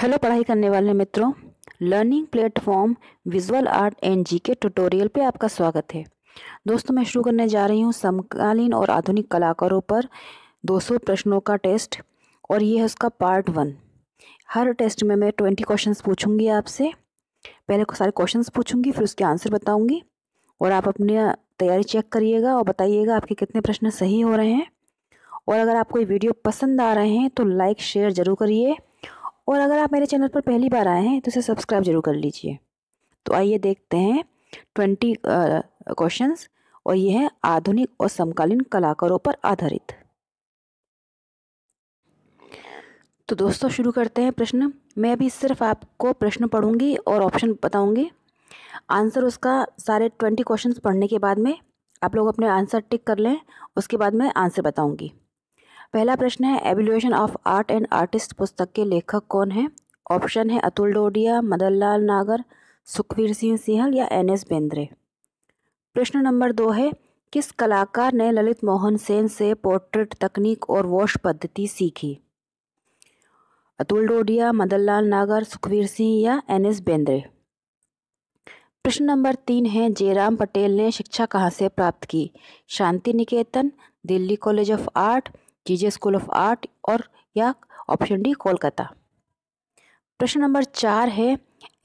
hello पढ़ाई करने वाले मित्रों learning platform visual art and के ट्यूटोरियल पे आपका स्वागत है दोस्तों मैं शुरू करने जा रही हूँ समकालीन और आधुनिक कलाकारों पर 200 प्रश्नों का टेस्ट और ये है उसका पार्ट वन हर टेस्ट में मैं ट्वेंटी क्वेश्चन पूछूँगी आपसे पहले सारे क्वेश्चन पूछूँगी फिर उसके आंसर बताऊँगी और आप अपनी तैयारी चेक करिएगा और बताइएगा आपके कितने प्रश्न सही हो रहे हैं और अगर आपको ये वीडियो पसंद आ रहे हैं तो लाइक शेयर ज़रूर करिए और अगर आप मेरे चैनल पर पहली बार आए हैं तो इसे सब्सक्राइब जरूर कर लीजिए तो आइए देखते हैं ट्वेंटी क्वेश्चन और ये है आधुनिक और समकालीन कलाकारों पर आधारित तो दोस्तों शुरू करते हैं प्रश्न मैं अभी सिर्फ आपको प्रश्न पढ़ूंगी और ऑप्शन बताऊंगी आंसर उसका सारे ट्वेंटी क्वेश्चन पढ़ने के बाद में आप लोग अपने आंसर टिक कर लें उसके बाद मैं आंसर बताऊंगी पहला प्रश्न है evolution of art and artist पुस्तक के लेखक कौन है ऑप्शन है अतुल डोडिया मदन लाल नागर सुखवीर सिंह सिंहल या एन एस बेंद्रे प्रश्न नंबर दो है किस कलाकार ने ललित मोहन सेन से पोर्ट्रेट तकनीक और वॉश पद्धति सीखी अतुल डोडिया मदन लाल नागर सुखवीर सिंह या एन एस बेंद्रे प्रश्न नंबर तीन है जयराम पटेल ने शिक्षा कहाँ से प्राप्त की Shanti Niketan Delhi college of art G J school of art और या ऑप्शन डी कोलकाता प्रश्न नंबर चार है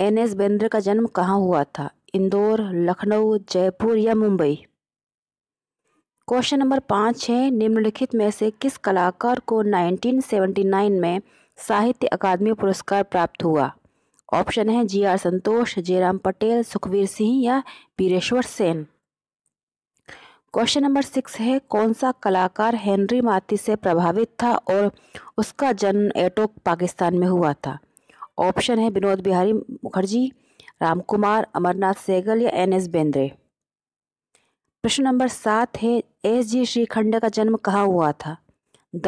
एन एस बेंद्र का जन्म कहाँ हुआ था इंदौर लखनऊ जयपुर या मुंबई क्वेश्चन नंबर पाँच है निम्नलिखित में से किस कलाकार को 1979 में साहित्य अकादमी पुरस्कार प्राप्त हुआ ऑप्शन है जी आर संतोष जयराम पटेल सुखवीर सिंह या Vireshwar Sen question number six है कौन सा कलाकार हेनरी माती से प्रभावित था और उसका जन्म एटोक पाकिस्तान में हुआ था ऑप्शन है विनोद बिहारी मुखर्जी राम कुमार अमरनाथ सेगल या एन एस बेंद्रे प्रश्न नंबर सात है एस जी श्रीखंड का जन्म कहाँ हुआ था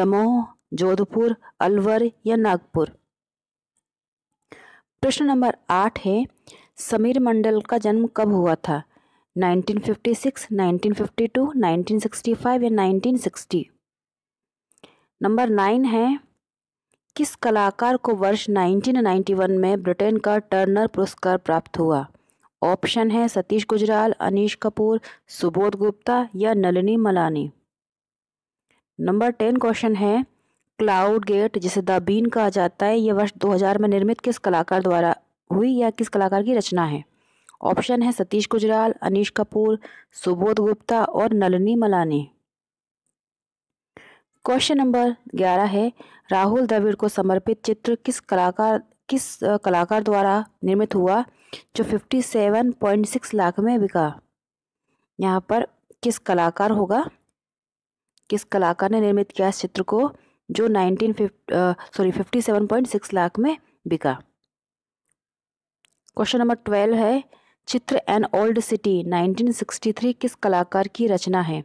दमोह जोधपुर अलवर या नागपुर प्रश्न नंबर आठ है समीर मंडल का जन्म कब हुआ था नाइनटीन 1965 या 1960 नंबर नाइन है किस कलाकार को वर्ष 1991 में ब्रिटेन का टर्नर पुरस्कार प्राप्त हुआ ऑप्शन है सतीश गुजराल अनीश कपूर सुबोध गुप्ता या Nalini Malani number ten question है क्लाउड गेट जिसे द बीन कहा जाता है यह वर्ष 2000 में निर्मित किस कलाकार द्वारा हुई या किस कलाकार की रचना है ऑप्शन है सतीश गुजराल अनिश कपूर सुबोध गुप्ता और नलनी मलानी क्वेश्चन नंबर ग्यारह है राहुल द्रविड़ को समर्पित चित्र किस कलाकार किस कलाकार द्वारा निर्मित हुआ जो फिफ्टी सेवन सिक्स लाख में बिका यहाँ पर किस कलाकार होगा किस कलाकार ने निर्मित किया इस चित्र को जो nineteen sorry fifty seven point six lakh में बिका क्वेश्चन नंबर ट्वेल्व है चित्र एन ओल्ड सिटी 1963 किस कलाकार की रचना है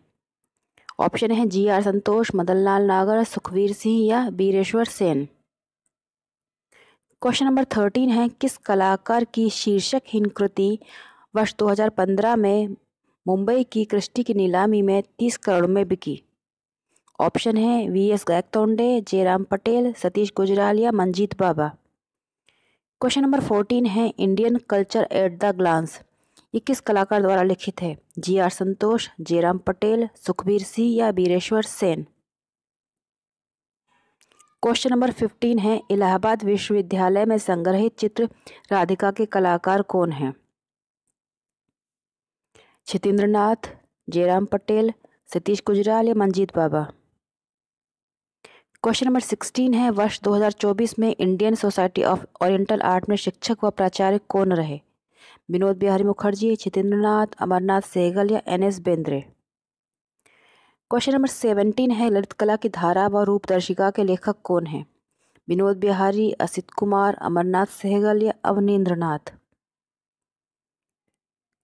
ऑप्शन है जी आर संतोष मदनलाल नागर सुखवीर सिंह या Bireshwar Sen question number thirteen है किस कलाकार की हीन कृति वर्ष 2015 में मुंबई की कृष्टि की नीलामी में 30 करोड़ में बिकी ऑप्शन है वी एस गायकतोंडे जयराम पटेल सतीश गुजराल या Manjit Bawa question number fourteen है Indian culture at the glance ये किस कलाकार द्वारा लिखित है जी आर संतोष जयराम पटेल सुखबीर सिंह या Bireshwar Sen question number fifteen है इलाहाबाद विश्वविद्यालय में संग्रहित चित्र राधिका के कलाकार कौन हैं छितेंद्र नाथ जयराम पटेल सतीश गुजराल या Manjit Bawa question number sixteen है वर्ष 2024 में Indian society of oriental art में शिक्षक व प्राचार्य कौन रहे विनोद बिहारी मुखर्जी जितेंद्रनाथ अमरनाथ सहगल या N S Bendre question number seventeen है ललित कला की धारा व रूपदर्शिका के लेखक कौन हैं विनोद बिहारी असित कुमार अमरनाथ सहगल या अवनीन्द्रनाथ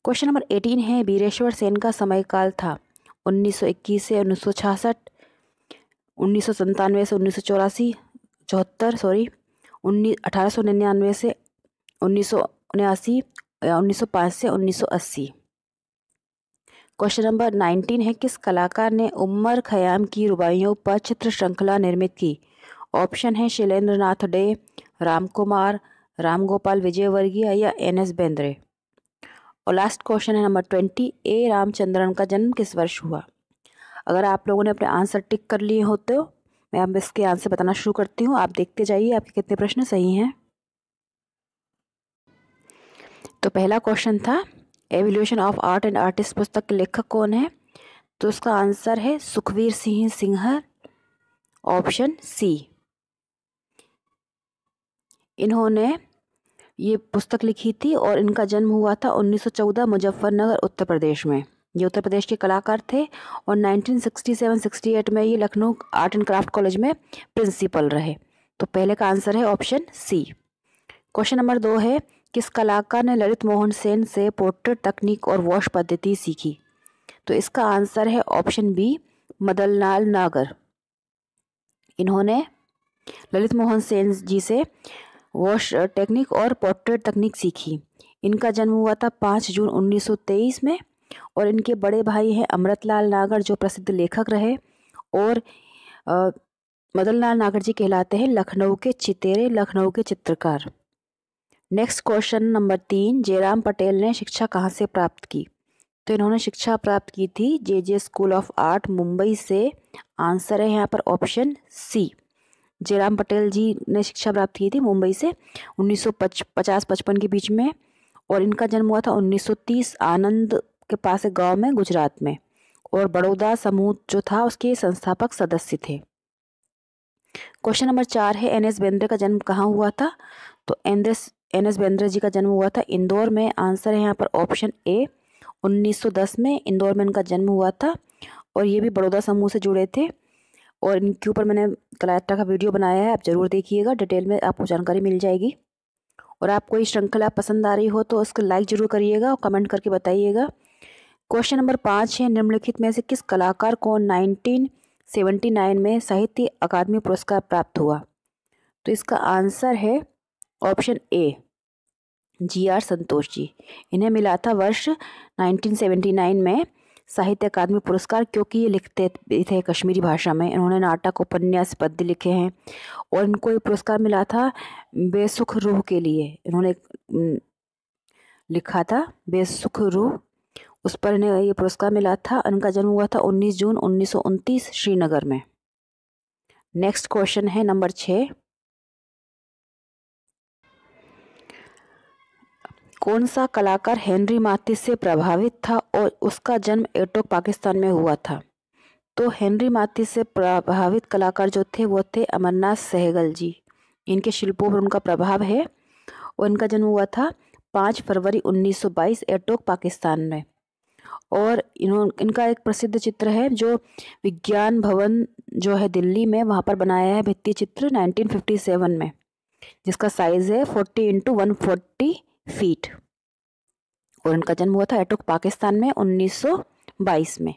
क्वेश्चन नंबर एटीन है बीरेश्वर सेन का समयकाल था 1921 से उन्नीस उन्नीस सौ से उन्नीस सौ चौरासी चौहत्तर सॉरी उन्नीस अठारह सौ निन्यानवे से उन्नीस सौ उन्यासी या उन्नीस सौ पाँच से उन्नीस सौ अस्सी क्वेश्चन नंबर नाइनटीन है किस कलाकार ने उमर खयाम की रुबाइयों पर चित्र श्रृंखला निर्मित की ऑप्शन है शैलेंद्र नाथ डे राम कुमार राम गोपाल विजयवर्गीय या एन एस बेंद्रे और लास्ट क्वेश्चन है नंबर ट्वेंटी ए रामचंद्रन का जन्म किस वर्ष हुआ अगर आप लोगों ने अपने आंसर टिक कर लिए होते हो मैं अब इसके आंसर बताना शुरू करती हूँ आप देखते जाइए आपके कितने प्रश्न सही हैं तो पहला क्वेश्चन था evolution of art and artist पुस्तक के लेखक कौन है तो उसका आंसर है सुखवीर सिंह सिंहर ऑप्शन सी इन्होंने ये पुस्तक लिखी थी और इनका जन्म हुआ था 1914 मुजफ्फरनगर उत्तर प्रदेश में ये उत्तर प्रदेश के कलाकार थे और 1967-68 में ये Lucknow art and craft college में प्रिंसिपल रहे तो पहले का आंसर है ऑप्शन सी क्वेश्चन नंबर दो है किस कलाकार ने ललित मोहन सेन से पोर्ट्रेट तकनीक और वॉश पद्धति सीखी तो इसका आंसर है ऑप्शन बी मदनलाल नागर इन्होंने ललित मोहन सेन जी से वॉश टेक्निक और पोर्ट्रेट तकनीक सीखी इनका जन्म हुआ था पाँच जून 1923 में और इनके बड़े भाई हैं अमृतलाल नागर जो प्रसिद्ध लेखक रहे और मदन लाल नागर जी कहलाते हैं लखनऊ के चितेरे लखनऊ के चित्रकार नेक्स्ट क्वेश्चन नंबर तीन जयराम पटेल ने शिक्षा कहाँ से प्राप्त की तो इन्होंने शिक्षा प्राप्त की थी J J school of art Mumbai से आंसर है यहाँ पर ऑप्शन सी जयराम पटेल जी ने शिक्षा प्राप्त की थी मुंबई से उन्नीस सौ पच, पचास पचपन के बीच में और इनका जन्म हुआ था 1930 आनंद के पास एक गांव में गुजरात में और बड़ौदा समूह जो था उसके संस्थापक सदस्य थे क्वेश्चन नंबर चार है एन एस बेंद्रे का जन्म कहाँ हुआ था तो S N S Bendre ji का जन्म हुआ था इंदौर में आंसर है यहाँ पर ऑप्शन ए 1910 में इंदौर में इनका जन्म हुआ था और ये भी बड़ौदा समूह से जुड़े थे और इनके ऊपर मैंने कलायत्रा का वीडियो बनाया है आप ज़रूर देखिएगा डिटेल में आपको जानकारी मिल जाएगी और आपको ये श्रृंखला पसंद आ रही हो तो उसको लाइक ज़रूर करिएगा और कमेंट करके बताइएगा क्वेश्चन नंबर पाँच है निम्नलिखित में से किस कलाकार को 1979 में साहित्य अकादमी पुरस्कार प्राप्त हुआ तो इसका आंसर है ऑप्शन ए जी आर संतोष जी इन्हें मिला था वर्ष 1979 में साहित्य अकादमी पुरस्कार क्योंकि ये लिखते थे कश्मीरी भाषा में इन्होंने नाटक उपन्यास पद्य लिखे हैं और इनको ये पुरस्कार मिला था बेसुख रूह के लिए इन्होंने लिखा था बेसुख रूह उस पर इन्हें ये पुरस्कार मिला था उनका जन्म हुआ था 19 जून उन्नीस श्रीनगर में नेक्स्ट क्वेश्चन है नंबर छः कौन सा कलाकार हेनरी मातिस से प्रभावित था और उसका जन्म एटोक पाकिस्तान में हुआ था तो हेनरी मातिस से प्रभावित कलाकार जो थे वो थे अमरनाथ सहगल जी इनके शिल्पों पर उनका प्रभाव है और इनका जन्म हुआ था पाँच फरवरी 1922 एटोक पाकिस्तान में और इन्हों इनका एक प्रसिद्ध चित्र है जो विज्ञान भवन जो है दिल्ली में वहाँ पर बनाया है भित्ति चित्र 1957 में जिसका साइज़ है 40 इंटू वन फीट और इनका जन्म हुआ था एटोक पाकिस्तान में 1922 में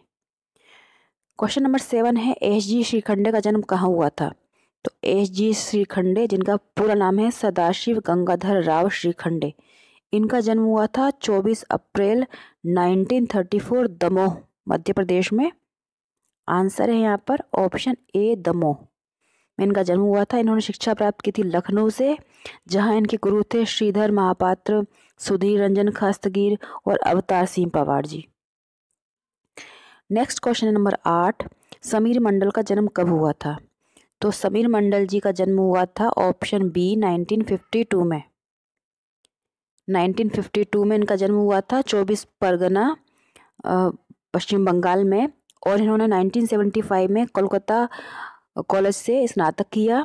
क्वेश्चन नंबर सेवन है एस जी श्रीखंडे का जन्म कहाँ हुआ था तो एस जी श्रीखंडे जिनका पूरा नाम है सदाशिव गंगाधर राव श्रीखंडे इनका जन्म हुआ था 24 अप्रैल 1934 दमोह मध्य प्रदेश में आंसर है यहाँ पर ऑप्शन ए दमोह इनका जन्म हुआ था इन्होंने शिक्षा प्राप्त की थी लखनऊ से जहाँ इनके गुरु थे श्रीधर महापात्र सुधीर रंजन खास्तगीर और Avtar Singh Pawar ji next question number आठ समीर मंडल का जन्म कब हुआ था तो समीर मंडल जी का जन्म हुआ था ऑप्शन बी 1952 में 1952 में इनका जन्म हुआ था चौबीस परगना पश्चिम बंगाल में और इन्होंने 1975 में कोलकाता कॉलेज से स्नातक किया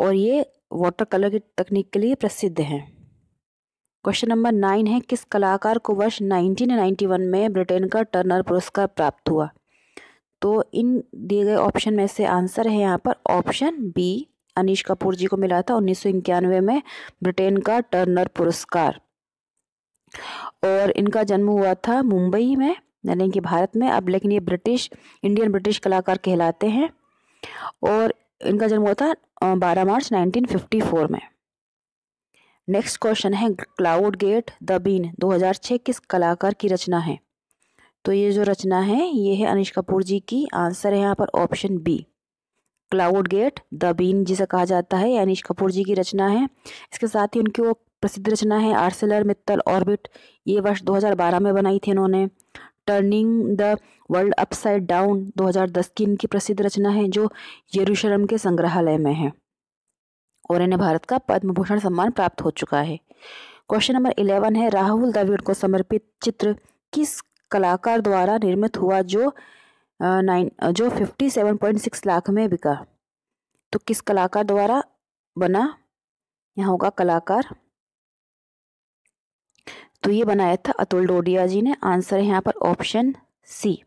और ये वाटर कलर की तकनीक के लिए प्रसिद्ध हैं क्वेश्चन नंबर नाइन है किस कलाकार को वर्ष 1991 में ब्रिटेन का टर्नर पुरस्कार प्राप्त हुआ तो इन दिए गए ऑप्शन में से आंसर है यहाँ पर ऑप्शन बी अनिश कपूर जी को मिला था उन्नीस में ब्रिटेन का टर्नर पुरस्कार और इनका जन्म हुआ था मुंबई में यानी कि भारत में अब लेकिन ये ब्रिटिश इंडियन ब्रिटिश कलाकार कहलाते हैं और इनका जन्म हुआ था 12 मार्च 1954 में नेक्स्ट क्वेश्चन है क्लाउड गेट द बीन 2006 किस कलाकार की रचना है तो ये जो रचना है ये है अनिश कपूर जी की आंसर है यहाँ पर option B cloud gate the bean जिसे कहा जाता है अनिश कपूर जी की रचना है इसके साथ ही उनकी वो प्रसिद्ध रचना है आर्सेलर मित्तल ऑर्बिट ये वर्ष 2012 में बनाई थी इन्होंने turning the world upside down 2010 की इनकी प्रसिद्ध रचना है जो यरूशलम के संग्रहालय में है और इन्हें भारत का पद्म भूषण सम्मान प्राप्त हो चुका है क्वेश्चन नंबर इलेवन है राहुल द्रविड़ को समर्पित चित्र किस कलाकार द्वारा निर्मित हुआ जो नाइन जो fifty seven point six lakh में बिका तो किस कलाकार द्वारा बना यहाँ होगा कलाकार तो ये बनाया था अतुल डोडिया जी ने आंसर है यहाँ पर ऑप्शन सी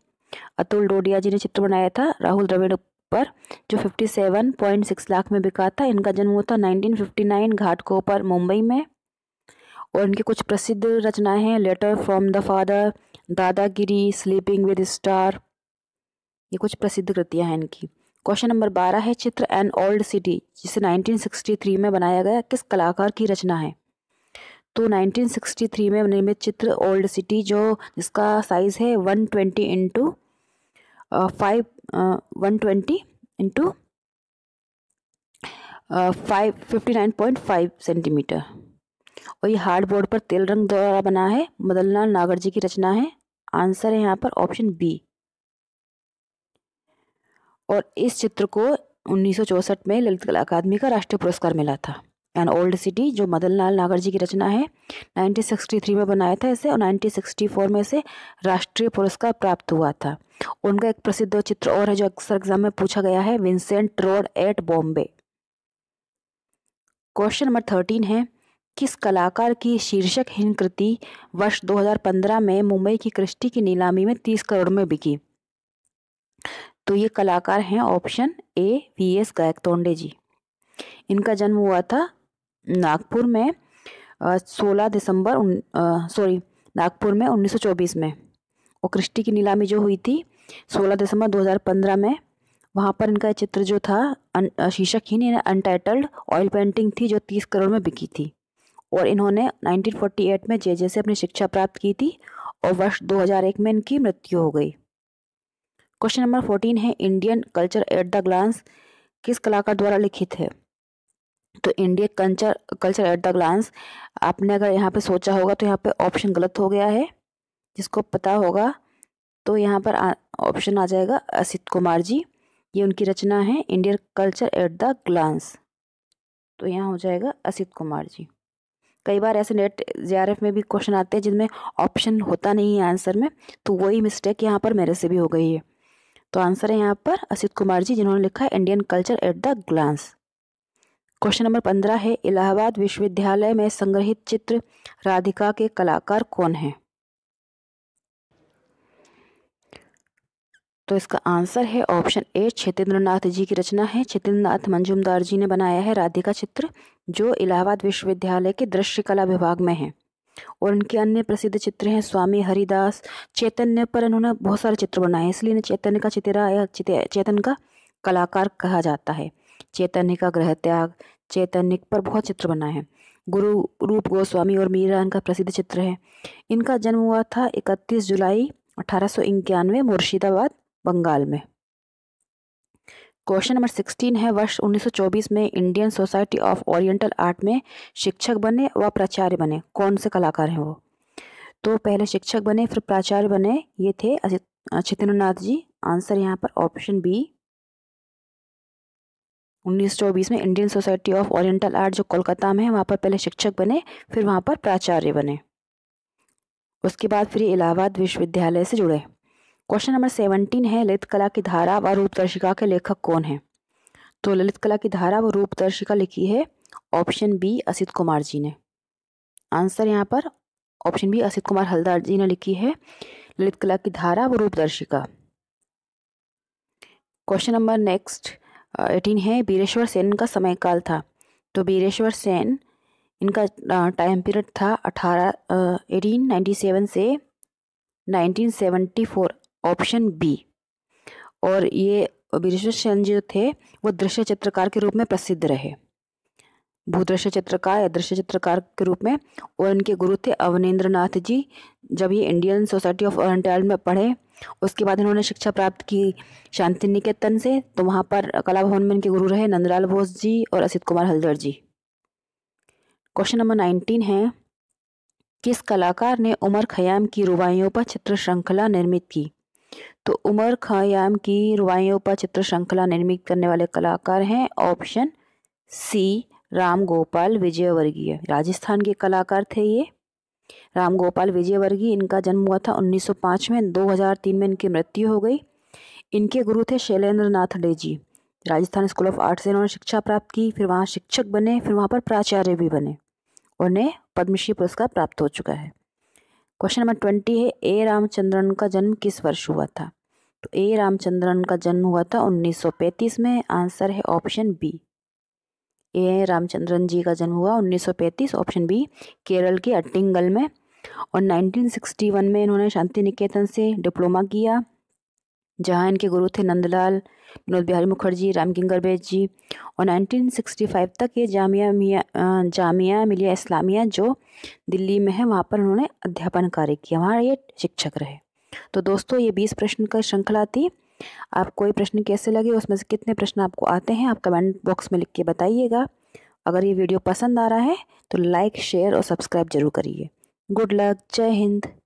अतुल डोडिया जी ने चित्र बनाया था राहुल द्रविड़ पर जो fifty seven point six lakh में बिका था इनका जन्म हुआ था nineteen fifty nine Ghatkopar Mumbai में और इनकी कुछ प्रसिद्ध रचनाएं हैं letter from the father Dadagiri sleeping with star ये कुछ प्रसिद्ध कृतियाँ हैं इनकी क्वेश्चन नंबर बारह है चित्र एन ओल्ड सिटी जिसे 1963 में बनाया गया किस कलाकार की रचना है तो 1963 में निर्मित चित्र ओल्ड सिटी जो जिसका साइज़ है 120 twenty into five one twenty into five fifty nine point five centimetre और ये हार्ड बोर्ड पर तेल रंग द्वारा बना है मदनलाल नागर जी की रचना है आंसर है यहाँ पर ऑप्शन बी और इस चित्र को उन्नीस में ललित कला अकादमी का राष्ट्रीय पुरस्कार मिला था एन ओल्ड सिटी जो मदन लाल नागर जी की रचना है 1963 में बनाया था इसे और 1964 में इसे राष्ट्रीय पुरस्कार प्राप्त हुआ था उनका एक प्रसिद्ध चित्र और है जो अक्सर एग्जाम में पूछा गया है Vincent road at Bombay question number thirteen है किस कलाकार की शीर्षक शीर्षकहीन कृति वर्ष 2015 में मुंबई की कृष्टि की नीलामी में 30 करोड़ में बिकी तो ये कलाकार हैं option A V S Gaitonde ji इनका जन्म हुआ था नागपुर में सोलह दिसंबर सॉरी नागपुर में 1924 में और कृष्टि की नीलामी जो हुई थी 16 दिसंबर 2015 में वहाँ पर इनका चित्र जो था शीर्षकहीन यानी अनटाइटल्ड ऑयल पेंटिंग थी जो 30 करोड़ में बिकी थी और इन्होंने 1948 में जे जे से अपनी शिक्षा प्राप्त की थी और वर्ष 2001 में इनकी मृत्यु हो गई क्वेश्चन नंबर फोर्टीन है Indian culture at the glance किस कलाकार द्वारा लिखित है तो Indian culture culture at the glance आपने अगर यहाँ पे सोचा होगा तो यहाँ पे ऑप्शन गलत हो गया है जिसको पता होगा तो यहाँ पर ऑप्शन आ, आ जाएगा असित कुमार जी ये उनकी रचना है Indian culture at the glance तो यहाँ हो जाएगा असित कुमार जी कई बार ऐसे नेट जे में भी क्वेश्चन आते हैं जिनमें ऑप्शन होता नहीं है आंसर में तो वही मिस्टेक यहाँ पर मेरे से भी हो गई है तो आंसर है यहाँ पर असित कुमार जी जिन्होंने लिखा है Indian culture at the glance question number पंद्रह है इलाहाबाद विश्वविद्यालय में संग्रहित चित्र राधिका के कलाकार कौन हैं तो इसका आंसर है ऑप्शन ए क्षेत्रेंद्रनाथ जी की रचना है क्षेत्रेंद्रनाथ मंजूमदार जी ने बनाया है राधिका चित्र जो इलाहाबाद विश्वविद्यालय के दृश्य कला विभाग में है और इनके अन्य प्रसिद्ध चित्र हैं स्वामी हरिदास चैतन्य पर इन्होंने बहुत सारे चित्र बनाए हैं इसलिए इन्हें चैतन्य का चितरा या चैतन्य का कलाकार कहा जाता है चैतन्य का ग्रह त्याग चैतन्य पर बहुत चित्र बनाए हैं गुरु रूप गोस्वामी और मीरा इनका प्रसिद्ध चित्र है इनका जन्म हुआ था इकतीस जुलाई अठारह सौ मुर्शिदाबाद बंगाल में क्वेश्चन नंबर सिक्सटीन है वर्ष 1924 में Indian society of oriental art में शिक्षक बने व प्राचार्य बने कौन से कलाकार हैं वो तो पहले शिक्षक बने फिर प्राचार्य बने ये थे चितेंद्रनाथ जी आंसर यहाँ पर ऑप्शन बी 1924 में Indian society of oriental art जो कोलकाता में है वहाँ पर पहले शिक्षक बने फिर वहाँ पर प्राचार्य बने उसके बाद फिर इलाहाबाद विश्वविद्यालय से जुड़े क्वेश्चन नंबर सेवनटीन है ललित कला की धारा व रूपदर्शिका के लेखक कौन है तो ललित कला की धारा व रूपदर्शिका लिखी है ऑप्शन बी असित कुमार जी ने आंसर यहाँ पर ऑप्शन बी असित कुमार हल्दार जी ने लिखी है ललित कला की धारा व Roopdarshika question number next eighteen है बीरेश्वर सेन का काल था तो बीरेश्वर सेन इनका टाइम पीरियड था अठारह एटीन नाइन्टी सेवन से nineteen seventy four option B और ये बिरेश्वर सेन जो थे वो दृश्य चित्रकार के रूप में प्रसिद्ध रहे भूदृश्य चित्रकार या दृश्य चित्रकार के रूप में और इनके गुरु थे अवनेन्द्र नाथ जी जब ये इंडियन सोसाइटी ऑफ ओरिएंटल में पढ़े उसके बाद इन्होंने शिक्षा प्राप्त की शांति निकेतन से तो वहाँ पर कला भवन में इनके गुरु रहे नंदलाल बोस जी और Asit Kumar Haldar ji question number nineteen है किस कलाकार ने उमर खयाम की रुबाइयों पर चित्र श्रृंखला निर्मित की तो उमर खयाम की रुवाइयों पर चित्र श्रृंखला निर्मित करने वाले कलाकार हैं ऑप्शन सी राम गोपाल विजयवर्गीय राजस्थान के कलाकार थे ये राम गोपाल विजयवर्गीय इनका जन्म हुआ था 1905 में 2003 में इनकी मृत्यु हो गई इनके गुरु थे Shailendra Nath De ji Rajasthan school of art से इन्होंने शिक्षा प्राप्त की फिर वहाँ शिक्षक बने फिर वहाँ पर प्राचार्य भी बने उन्हें पद्मश्री पुरस्कार प्राप्त हो चुका है क्वेश्चन नंबर ट्वेंटी है ए रामचंद्रन का जन्म किस वर्ष हुआ था तो ए रामचंद्रन का जन्म हुआ था 1935 में आंसर है option B A Ramachandran ji का जन्म हुआ 1935 ऑप्शन बी केरल के अट्टिंगल में और 1961 में इन्होंने शांति निकेतन से डिप्लोमा किया जहाँ इनके गुरु थे नंदलाल विनोद बिहारी मुखर्जी रामकिंग गर्बेज जी और 1965 तक ये जामिया मिया जामिया मिलिया इस्लामिया जो दिल्ली में है वहाँ पर उन्होंने अध्यापन कार्य किया वहाँ ये शिक्षक रहे तो दोस्तों ये बीस प्रश्न का श्रृंखला थी आप कोई प्रश्न कैसे लगे उसमें से कितने प्रश्न आपको आते हैं आप कमेंट बॉक्स में लिख के बताइएगा अगर ये वीडियो पसंद आ रहा है तो लाइक शेयर और सब्सक्राइब जरूर करिए गुड लक जय हिंद